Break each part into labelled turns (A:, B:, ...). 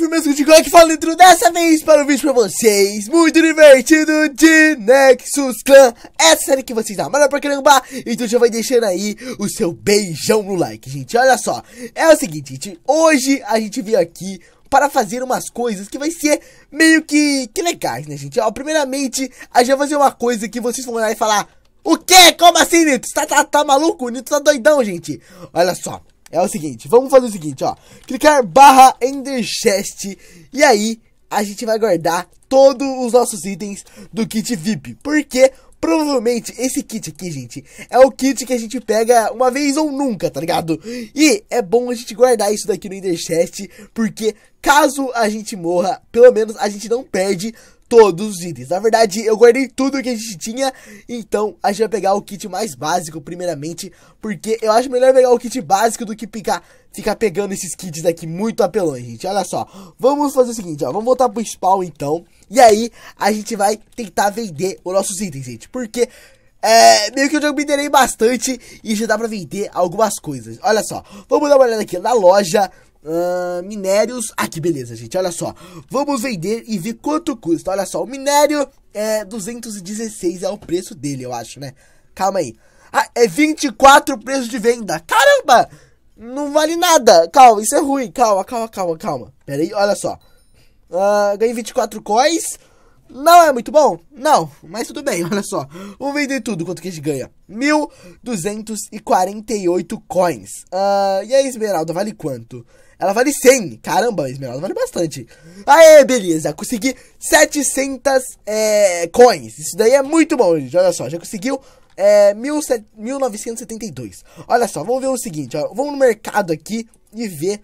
A: Filmes Gutigol que fala dentro dessa vez para um vídeo pra vocês Muito divertido de Nexus Clan Essa é série que vocês amaram pra caramba Então já vai deixando aí o seu beijão no like, gente Olha só, é o seguinte, gente Hoje a gente veio aqui para fazer umas coisas que vai ser meio que, que legais, né, gente? Ó, primeiramente, a gente vai fazer uma coisa que vocês vão olhar e falar... O quê? Como assim, Nito? Tá, tá, tá maluco? Nito tá doidão, gente. Olha só é o seguinte, vamos fazer o seguinte, ó. Clicar barra enderchest e aí a gente vai guardar todos os nossos itens do kit VIP. Porque provavelmente esse kit aqui, gente, é o kit que a gente pega uma vez ou nunca, tá ligado? E é bom a gente guardar isso daqui no enderchest, porque caso a gente morra, pelo menos a gente não perde todos os itens. Na verdade, eu guardei tudo que a gente tinha, então a gente vai pegar o kit mais básico primeiramente, porque eu acho melhor pegar o kit básico do que ficar, ficar pegando esses kits aqui muito apelões, gente. Olha só, vamos fazer o seguinte, ó, vamos voltar pro spawn então, e aí a gente vai tentar vender os nossos itens, gente, porque... É, meio que eu já minerei bastante e já dá pra vender algumas coisas. Olha só, vamos dar uma olhada aqui na loja. Uh, minérios. Ah, que beleza, gente. Olha só. Vamos vender e ver quanto custa. Olha só, o minério é 216 é o preço dele, eu acho, né? Calma aí. Ah, é 24 o preço de venda. Caramba! Não vale nada. Calma, isso é ruim. Calma, calma, calma, calma. Pera aí, olha só. Uh, ganhei 24 coins. Não é muito bom? Não, mas tudo bem, olha só. Vamos vender tudo quanto que a gente ganha. 1.248 coins. Uh, e a esmeralda vale quanto? Ela vale 100. Caramba, a esmeralda vale bastante. Aê, beleza. Consegui 700 é, coins. Isso daí é muito bom, gente. Olha só, já conseguiu é, 1972. Olha só, vamos ver o seguinte. Ó, vamos no mercado aqui e ver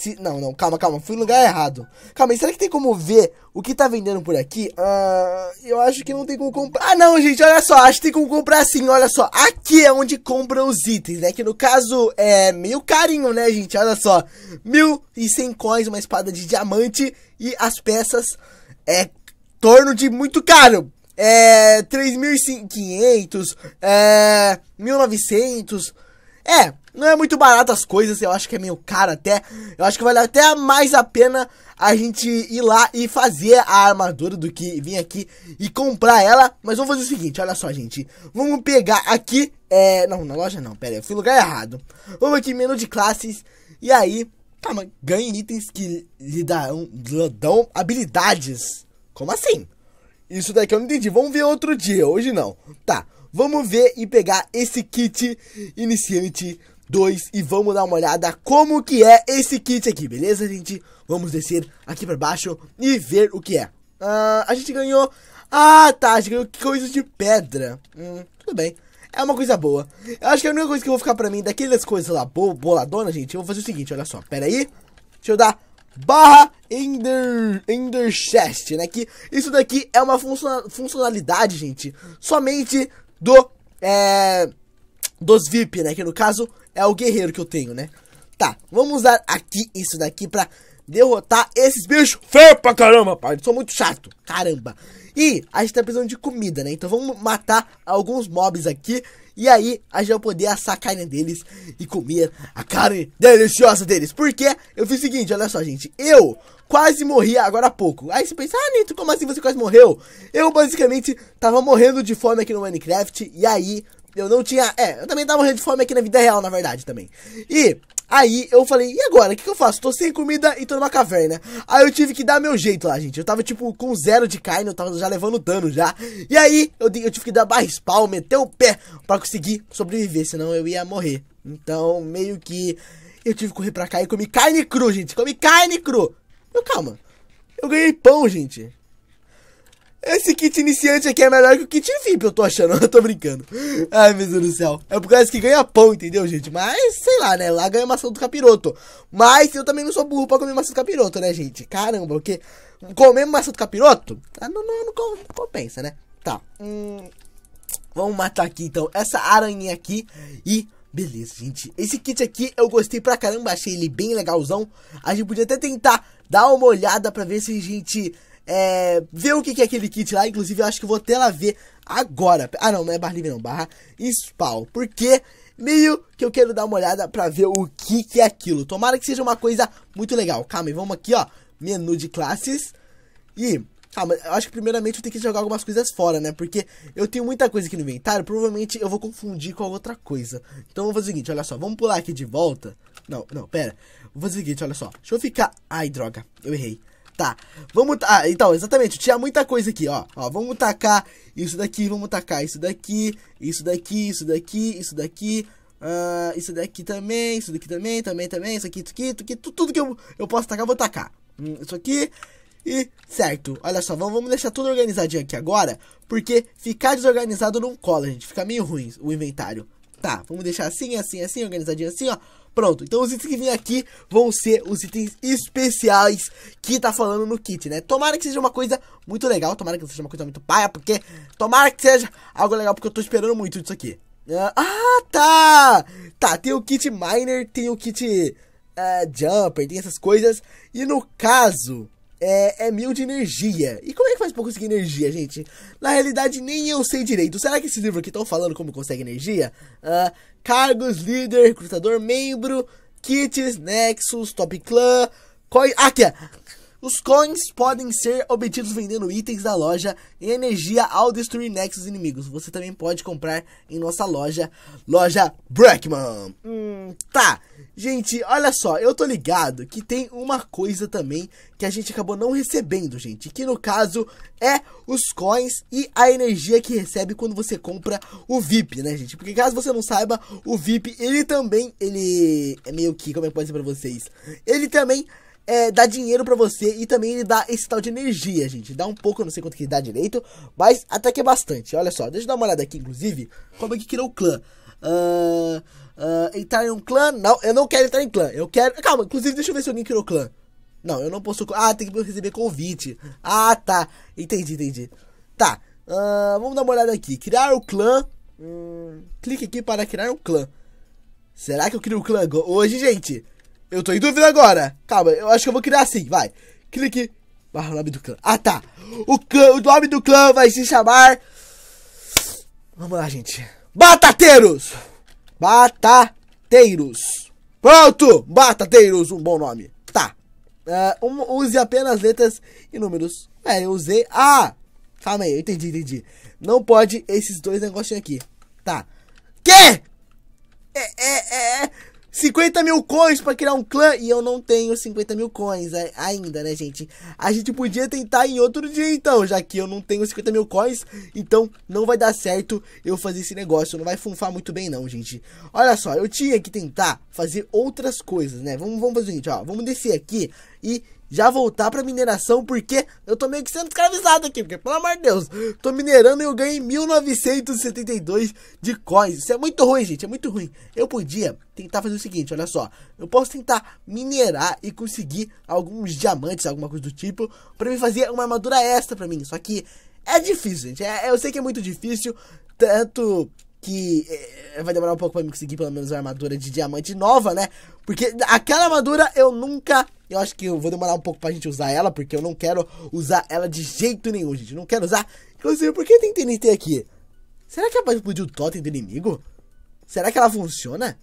A: se, não, não, calma, calma, fui no lugar errado. Calma, e será que tem como ver o que tá vendendo por aqui? Ah, eu acho que não tem como comprar. Ah, não, gente, olha só, acho que tem como comprar sim, olha só. Aqui é onde compram os itens, né? Que no caso é meio carinho, né, gente? Olha só, mil e cem coins, uma espada de diamante e as peças é torno de muito caro. É, 3.500, é, 1.900, é... Não é muito barato as coisas, eu acho que é meio caro até. Eu acho que vale até mais a pena a gente ir lá e fazer a armadura do que vir aqui e comprar ela. Mas vamos fazer o seguinte, olha só, gente. Vamos pegar aqui, é... Não, na loja não, pera aí, eu fui lugar errado. Vamos aqui, menu de classes, e aí... Calma, ganhe itens que lhe darão, lhe dão habilidades. Como assim? Isso daqui eu não entendi. Vamos ver outro dia, hoje não. Tá, vamos ver e pegar esse kit iniciante 2 e vamos dar uma olhada como que é esse kit aqui, beleza, gente? Vamos descer aqui pra baixo e ver o que é. Ah, a gente ganhou... Ah, tá, a gente ganhou coisas de pedra. Hum, tudo bem. É uma coisa boa. Eu acho que a única coisa que eu vou ficar pra mim daquelas coisas lá bo boladona, gente, eu vou fazer o seguinte, olha só. Pera aí. Deixa eu dar barra Ender, Ender Chest, né? Que isso daqui é uma funcionalidade, gente, somente do... É dos VIP, né? Que no caso é o guerreiro que eu tenho, né? Tá, vamos usar aqui isso daqui pra derrotar esses bichos feio pra caramba, pai. Eu sou muito chato, caramba. E a gente tá precisando de comida, né? Então vamos matar alguns mobs aqui. E aí a gente vai poder assar a carne deles e comer a carne deliciosa deles. Porque eu fiz o seguinte, olha só, gente. Eu quase morri agora há pouco. Aí você pensa, ah, Nito, como assim você quase morreu? Eu basicamente tava morrendo de fome aqui no Minecraft. E aí eu não tinha. É, eu também tava morrendo de fome aqui na vida real, na verdade, também. E aí eu falei, e agora? O que, que, eu faço? Tô sem comida e tô numa caverna. Aí eu tive que dar meu jeito lá, gente. Eu tava, tipo, com zero de carne, eu tava já levando dano já. E aí eu, eu tive que dar barra spawn, meter o pé para conseguir sobreviver, senão eu ia morrer. Então, meio que. Eu tive que correr pra cá e comi carne cru, gente. Comi carne cru. Meu, calma. Eu ganhei pão, gente. Esse kit iniciante aqui é melhor que o kit VIP, eu tô achando, eu tô brincando. Ai, meu Deus do céu. É por causa que ganha pão, entendeu, gente? Mas, sei lá, né? Lá ganha maçã do capiroto. Mas eu também não sou burro pra comer maçã do capiroto, né, gente? Caramba, porque comer maçã do capiroto ah, não, não, não compensa, né? Tá. Hum, vamos matar aqui, então, essa aranha aqui e... Beleza, gente. Esse kit aqui eu gostei pra caramba, achei ele bem legalzão. A gente podia até tentar dar uma olhada pra ver se a gente é, ver o que é aquele kit lá. Inclusive, eu acho que vou até lá ver agora. Ah, não, não é barra livre, não. Barra spawn. Porque meio que eu quero dar uma olhada pra ver o que, que é aquilo. Tomara que seja uma coisa muito legal. Calma aí, vamos aqui, ó. Menu de classes. E, calma, eu acho que primeiramente eu tenho que jogar algumas coisas fora, né? Porque eu tenho muita coisa aqui no inventário, provavelmente eu vou confundir com outra coisa. Então eu vou fazer o seguinte, olha só, vamos pular aqui de volta. Não, não, pera. Vou fazer o seguinte, olha só. Deixa eu ficar... Ai, droga, eu errei. Tá, vamos... Ah, então, exatamente, tinha muita coisa aqui, ó. Ó, vamos tacar isso daqui, vamos tacar isso daqui, isso daqui, isso daqui, isso daqui... Uh, isso daqui também, isso daqui também, também, também, isso aqui, isso aqui, isso aqui, tudo que eu, eu posso tacar, eu vou tacar. Hum, isso aqui, e certo, olha só, vamos, vamos deixar tudo organizadinho aqui agora, porque ficar desorganizado não cola, gente, fica meio ruim o inventário tá, vamos deixar assim, assim, assim, organizadinho assim, ó. Pronto, então os itens que vêm aqui vão ser os itens especiais que tá falando no kit, né? Tomara que seja uma coisa muito legal, tomara que seja uma coisa muito paia, porque... Tomara que seja algo legal, porque eu tô esperando muito disso aqui. Ah, ah tá! Tá, tem o kit Miner, tem o kit uh, Jumper, tem essas coisas. E no caso, é, é mil de energia. E como é que faz pra conseguir energia, gente? Na realidade, nem eu sei direito. Será que esse livro aqui estão falando como consegue energia? Uh, cargos, líder, recrutador, membro, kits, nexus, top clã, cois. Ah, aqui, os coins podem ser obtidos vendendo itens da loja e energia ao destruir nexos inimigos. Você também pode comprar em nossa loja, loja Brackman. Hum, tá, gente, olha só, eu tô ligado que tem uma coisa também que a gente acabou não recebendo, gente. Que no caso é os coins e a energia que recebe quando você compra o VIP, né, gente? Porque caso você não saiba, o VIP, ele também, ele é meio que, como é que pode dizer pra vocês? Ele também é, dá dinheiro para você e também ele dá esse tal de energia, gente. Dá um pouco, eu não sei quanto que dá direito, mas até que é bastante. Olha só, deixa eu dar uma olhada aqui, inclusive, como é que criou o clã. Uh, uh, entrar em um clã? Não, eu não quero entrar em clã. Eu quero. Calma, inclusive, deixa eu ver se alguém criou clã. Não, eu não posso. Ah, tem que receber convite. Ah, tá. Entendi, entendi. Tá. Uh, vamos dar uma olhada aqui. Criar o clã. Hum, clique aqui para criar um clã. Será que eu crio o um clã hoje, gente? Eu tô em dúvida agora. Calma, eu acho que eu vou criar assim, vai. Clique. Ah, o nome do clã. Ah, tá. O, clã, o nome do clã vai se chamar... Vamos lá, gente. Batateiros! Batateiros. Pronto! Batateiros, um bom nome. Tá. Uh, use apenas letras e números. É, eu usei... Ah! Calma aí, eu entendi, entendi. Não pode esses dois negocinhos aqui. Tá. Que? É, é, é, é. 50 mil coins para criar um clã e eu não tenho 50 mil coins é, ainda, né, gente? A gente podia tentar em outro dia, então, já que eu não tenho 50 mil coins, então não vai dar certo eu fazer esse negócio, não vai funfar muito bem, não, gente. Olha só, eu tinha que tentar fazer outras coisas, né? Vamos, vamos fazer o seguinte, ó, vamos descer aqui e já voltar pra mineração, porque eu tô meio que sendo escravizado aqui, porque, pelo amor de Deus, tô minerando e eu ganhei 1972 de coins. Isso é muito ruim, gente, é muito ruim. Eu podia tentar fazer o seguinte, olha só. Eu posso tentar minerar e conseguir alguns diamantes, alguma coisa do tipo, pra me fazer uma armadura extra pra mim. Só que é difícil, gente. É, eu sei que é muito difícil, tanto que é, vai demorar um pouco para me conseguir pelo menos a armadura de diamante nova, né? Porque aquela armadura eu nunca, eu acho que eu vou demorar um pouco pra gente usar ela, porque eu não quero usar ela de jeito nenhum, gente, não quero usar. Inclusive, por que tem TNT aqui? Será que é pra explodir o totem do inimigo? Será que ela funciona?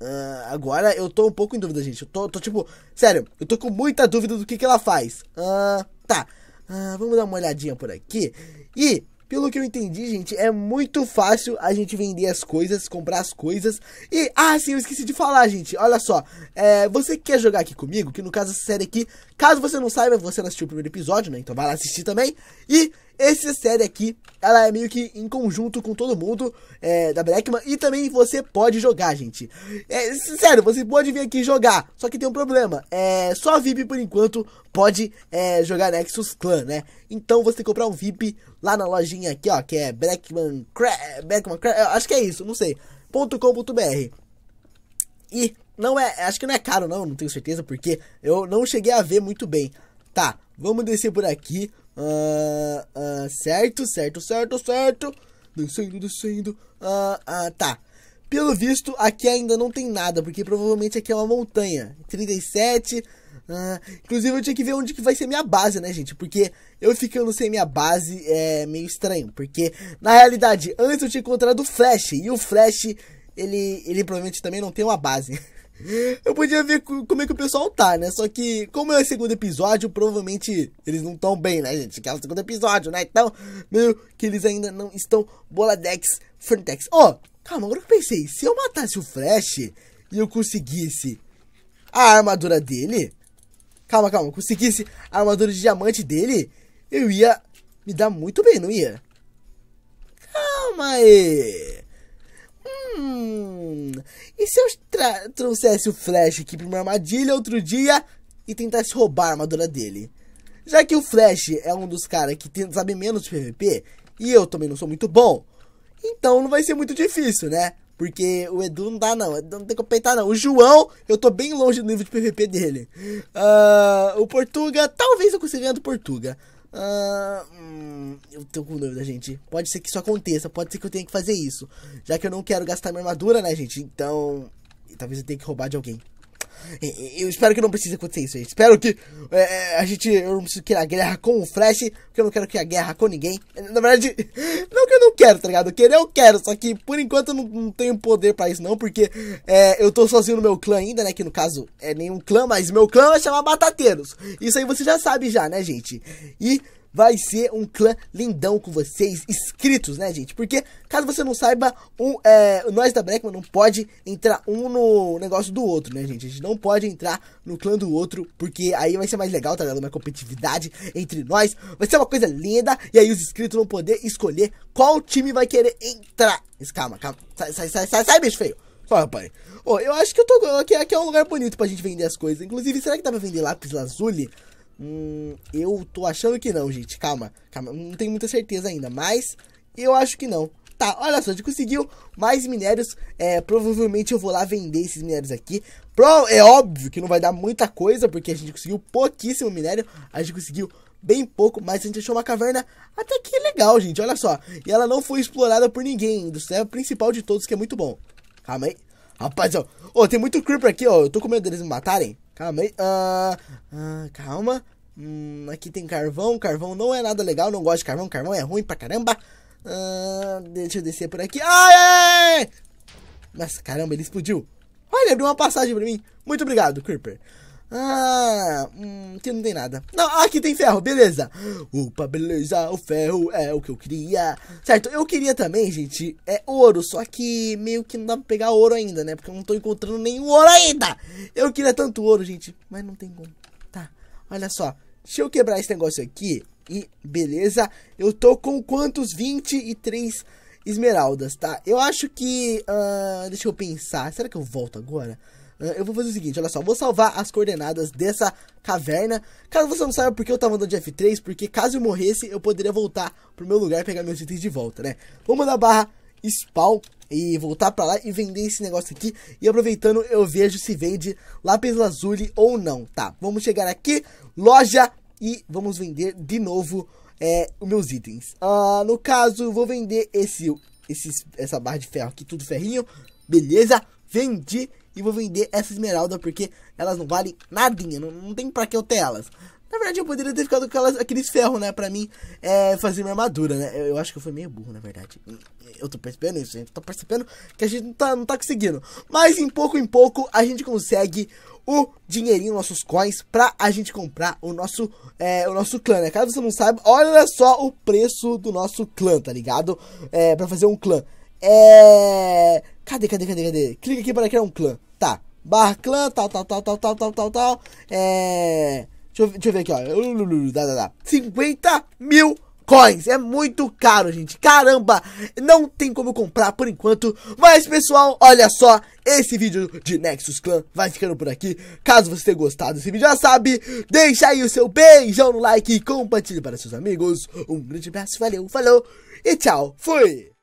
A: Uh, agora eu tô um pouco em dúvida, gente. Eu tô, tô tipo, sério, eu tô com muita dúvida do que que ela faz. Uh, tá, uh, vamos dar uma olhadinha por aqui. E pelo que eu entendi, gente, é muito fácil a gente vender as coisas, comprar as coisas. E, ah, sim, eu esqueci de falar, gente. Olha só, é, você quer jogar aqui comigo? Que no caso, essa série aqui, caso você não saiba, você não assistiu o primeiro episódio, né? Então vai lá assistir também. E essa série aqui, ela é meio que em conjunto com todo mundo é, da Blackman. E também você pode jogar, gente. É, sério, você pode vir aqui jogar. Só que tem um problema. É, só VIP, por enquanto, pode é, jogar Nexus Clan, né? Então você tem que comprar um VIP lá na lojinha aqui, ó. Que é Blackman... Cra Blackman Cra acho que é isso, não sei. .com.br E não é... Acho que não é caro, não. Não tenho certeza, porque eu não cheguei a ver muito bem. Tá, vamos descer por aqui. Uh, uh, certo, certo, certo, certo. Descendo, descendo. Uh, tá. Pelo visto, aqui ainda não tem nada, porque provavelmente aqui é uma montanha. 37. inclusive, eu tinha que ver onde que vai ser minha base, né, gente? Porque eu ficando sem minha base é meio estranho. Porque, na realidade, antes eu tinha encontrado o Flash. E o Flash, ele, ele provavelmente também não tem uma base. eu podia ver como é que o pessoal tá, né? Só que, como é o segundo episódio, provavelmente eles não estão bem, né, gente? Que é o segundo episódio, né? Então, meio que eles ainda não estão boladex, frontex. Ó, oh, calma, agora eu pensei, se eu matasse o Flash e eu conseguisse a armadura dele... Calma, calma, conseguisse a armadura de diamante dele, eu ia me dar muito bem, não ia? Calma aí... Hum, e se eu trouxesse o Flash aqui pra uma armadilha outro dia e tentasse roubar a armadura dele? Já que o Flash é um dos caras que tem, sabe menos de PVP e eu também não sou muito bom, então não vai ser muito difícil, né? Porque o Edu não dá, não. não tem como peitar, não. O João, eu tô bem longe do nível de PVP dele. Uh, o Portuga, talvez eu consiga ganhar do Portuga. Ah, hum, eu tô com dúvida, gente. Pode ser que isso aconteça, pode ser que eu tenha que fazer isso. Já que eu não quero gastar minha armadura, né, gente? Então. Talvez eu tenha que roubar de alguém. Eu espero que não precise acontecer isso. espero que é, é, a gente. Eu não preciso criar guerra com o Flash, porque eu não quero criar guerra com ninguém. Na verdade, não que eu não quero, tá ligado? Querer eu quero, só que por enquanto eu não, não tenho poder pra isso, não, porque é, eu tô sozinho no meu clã ainda, né? Que no caso é nenhum clã, mas meu clã vai chamar Batateiros. Isso aí você já sabe, já, né, gente? E vai ser um clã lindão com vocês inscritos, né, gente? Porque, caso você não saiba, um, é, nós da Blackman não pode entrar um no negócio do outro, né, gente? A gente não pode entrar no clã do outro, porque aí vai ser mais legal, tá dando Uma competitividade entre nós, vai ser uma coisa linda, e aí os inscritos vão poder escolher qual time vai querer entrar. calma, calma, sai, sai, sai, sai, sai bicho feio. Ó, rapaz. ó eu acho que eu tô. Aqui, é, aqui é um lugar bonito pra gente vender as coisas. Inclusive, será que dá pra vender lápis lazuli? Hum, eu tô achando que não, gente. Calma, calma. Não tenho muita certeza ainda, mas eu acho que não. Tá, olha só, a gente conseguiu mais minérios. É, provavelmente eu vou lá vender esses minérios aqui. Pro, é óbvio que não vai dar muita coisa, porque a gente conseguiu pouquíssimo minério. A gente conseguiu bem pouco, mas a gente achou uma caverna até que legal, gente. Olha só. E ela não foi explorada por ninguém Isso é o principal de todos, que é muito bom. Calma aí. Rapaz, ó. Ô, tem muito creeper aqui, ó. Eu tô com medo deles me matarem. Calma aí. Ah, ah, calma. Hum, aqui tem carvão. Carvão não é nada legal. Não gosto de carvão. Carvão é ruim pra caramba. Ah, deixa eu descer por aqui. Ai! Nossa, caramba, ele explodiu. Olha, abriu uma passagem pra mim. Muito obrigado, Creeper. Ah, hum, aqui não tem nada. Não, aqui tem ferro, beleza. Opa, beleza, o ferro é o que eu queria. Certo, eu queria também, gente, é ouro, só que meio que não dá pra pegar ouro ainda, né? Porque eu não tô encontrando nenhum ouro ainda. Eu queria tanto ouro, gente, mas não tem como. Tá, olha só, deixa eu quebrar esse negócio aqui. E beleza, eu tô com quantos? 23 esmeraldas, tá? Eu acho que... Uh, deixa eu pensar, será que eu volto agora? Eh, eu vou fazer o seguinte, olha só, vou salvar as coordenadas dessa caverna. Caso você não saiba por que eu tava andando de F3, porque caso eu morresse, eu poderia voltar pro meu lugar e pegar meus itens de volta, né? Vou mandar barra spawn e voltar pra lá e vender esse negócio aqui. E aproveitando, eu vejo se vende lápis lazuli ou não, tá? Vamos chegar aqui, loja, e vamos vender de novo é, os meus itens. Ah, no caso, vou vender esse, esse, essa barra de ferro aqui, tudo ferrinho, beleza? Vendi e vou vender essa esmeralda porque elas não valem nadinha, não, não tem pra que eu ter elas. Na verdade, eu poderia ter ficado com elas, aqueles ferros, né? Pra mim, é, fazer minha armadura, né? Eu, eu, acho que eu fui meio burro, na verdade. Eu tô percebendo isso, gente. Tô percebendo que a gente não tá, não tá conseguindo. Mas, em pouco em pouco, a gente consegue o dinheirinho, nossos coins, pra a gente comprar o nosso, é, o nosso clã, né? Caso você não saiba, olha só o preço do nosso clã, tá ligado? É, pra fazer um clã. É... Cadê, cadê, cadê, cadê? Clica aqui para criar um clã. Tá. Barra clã, tal, tal, tal, tal, tal, tal, tal, tal. É. Deixa eu, deixa eu ver aqui, ó. Dá, dá, dá. 50 mil coins. É muito caro, gente. Caramba, não tem como comprar por enquanto. Mas, pessoal, olha só. Esse vídeo de Nexus Clan vai ficando por aqui. Caso você tenha gostado desse vídeo, já sabe, deixa aí o seu beijão no like e compartilhe para seus amigos. Um grande abraço, valeu, falou e tchau. Fui!